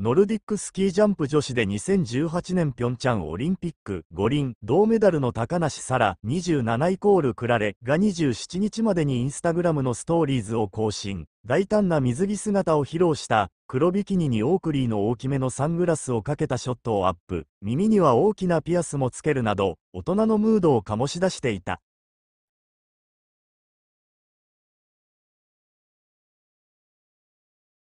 ノルディックスキージャンプ女子で2018年平昌オリンピック五輪銅メダルの高梨沙羅27イコールクラレが27日までにインスタグラムのストーリーズを更新。大胆な水着姿を披露した黒ビキニにオークリーの大きめのサングラスをかけたショットをアップ。耳には大きなピアスもつけるなど大人のムードを醸し出していた。